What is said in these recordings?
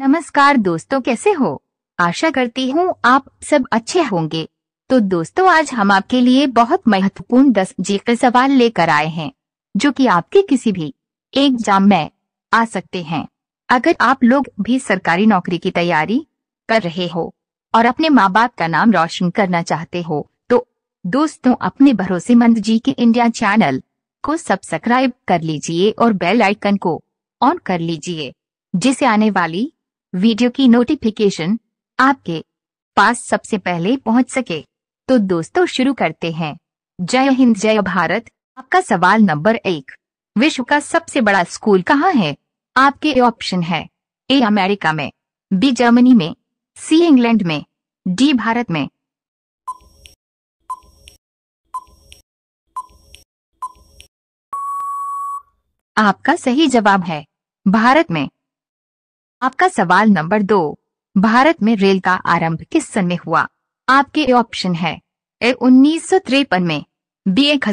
नमस्कार दोस्तों कैसे हो आशा करती हूँ आप सब अच्छे होंगे तो दोस्तों आज हम आपके लिए बहुत महत्वपूर्ण दस जी के सवाल लेकर आए हैं जो कि आपके किसी भी एग्जाम में आ सकते हैं अगर आप लोग भी सरकारी नौकरी की तैयारी कर रहे हो और अपने माँ बाप का नाम रोशन करना चाहते हो तो दोस्तों अपने भरोसेमंद जी के इंडिया चैनल को सब्सक्राइब कर लीजिए और बेल आइकन को ऑन कर लीजिए जिसे आने वाली वीडियो की नोटिफिकेशन आपके पास सबसे पहले पहुंच सके तो दोस्तों शुरू करते हैं जय हिंद जय भारत आपका सवाल नंबर एक विश्व का सबसे बड़ा स्कूल कहाँ है आपके ऑप्शन है ए अमेरिका में बी जर्मनी में सी इंग्लैंड में डी भारत में आपका सही जवाब है भारत में आपका सवाल नंबर दो भारत में रेल का आरंभ किस सन में हुआ आपके ऑप्शन है ए उन्नीस में बी एक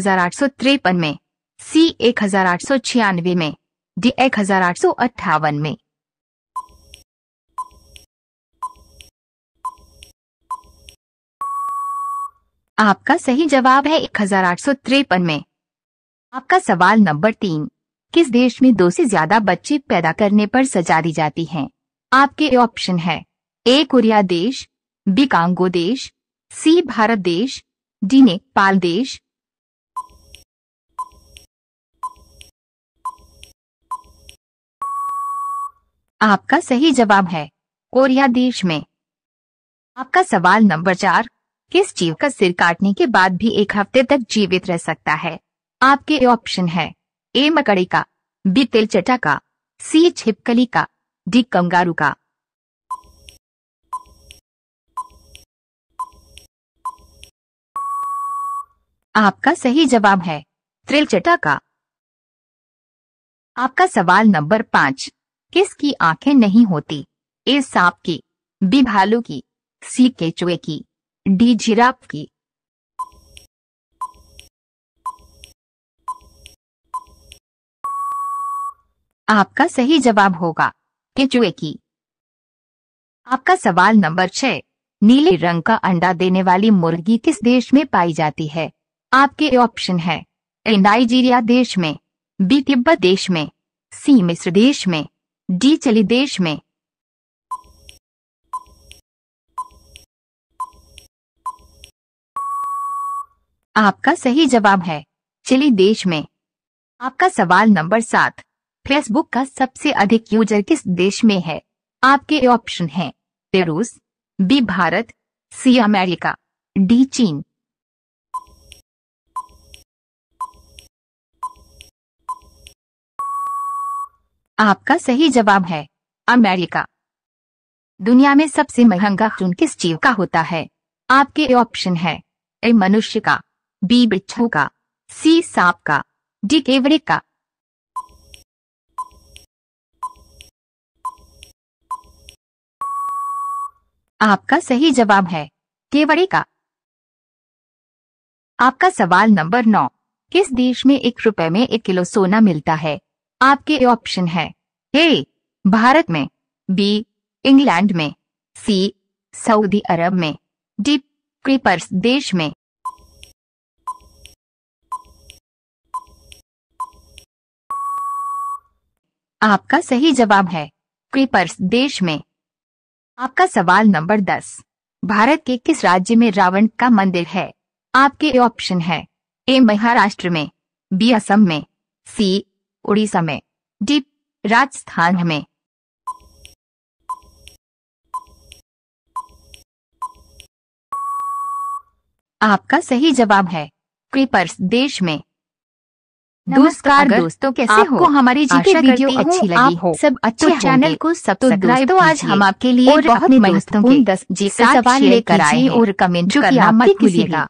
में सी एक में डी एक में आपका सही जवाब है एक में आपका सवाल नंबर तीन किस देश में दो से ज्यादा बच्चे पैदा करने पर सजा दी जाती है आपके ऑप्शन है ए कोरिया देश बी कांगो देश सी भारत देश डी नेपाल देश आपका सही जवाब है कोरिया देश में आपका सवाल नंबर चार किस जीव का सिर काटने के बाद भी एक हफ्ते तक जीवित रह सकता है आपके ऑप्शन है ए मकड़े का बी तिलचटा का सी छिपकली का डी कंगारू का आपका सही जवाब है त्रिलचटा का आपका सवाल नंबर पांच किसकी आंखें नहीं होती ए सांप की बी भालू की सी केचुए की डी जिराफ की आपका सही जवाब होगा केचुए की आपका सवाल नंबर छह नीले रंग का अंडा देने वाली मुर्गी किस देश में पाई जाती है आपके ऑप्शन है ए नाइजीरिया देश में बी तिब्बत देश में सी मिस्र देश में डी चली देश में आपका सही जवाब है चिली देश में आपका सवाल नंबर सात फेसबुक का सबसे अधिक यूजर किस देश में है आपके ऑप्शन हैं ए रूस B Bharat C America D चीन आपका सही जवाब है अमेरिका दुनिया में सबसे महंगा खून किस जीव का होता है आपके ऑप्शन है ए मनुष्य का बी बिच्छू का सी सांप का डी केवड़े का आपका सही जवाब है केवड़े का आपका सवाल नंबर नौ किस देश में एक रुपए में एक किलो सोना मिलता है आपके ऑप्शन है ए भारत में बी इंग्लैंड में सी सऊदी अरब में डी क्रीपर्स देश में आपका सही जवाब है क्रीपर्स देश में आपका सवाल नंबर दस भारत के किस राज्य में रावण का मंदिर है आपके ऑप्शन है ए महाराष्ट्र में बी असम में सी उड़ीसा में डी राजस्थान में आपका सही जवाब है क्रीपर्स देश में नमस्कार दोस्तों कैसे आपको हो? हमारी जी के वीडियो अच्छी लगी हो सब तो अच्छे तो चैनल को सब्सक्राइब तो आज हम आपके लिए बहुत दोस्तों के दस जी सवाल लेकर आए और कमेंट जो आप मत भूलिएगा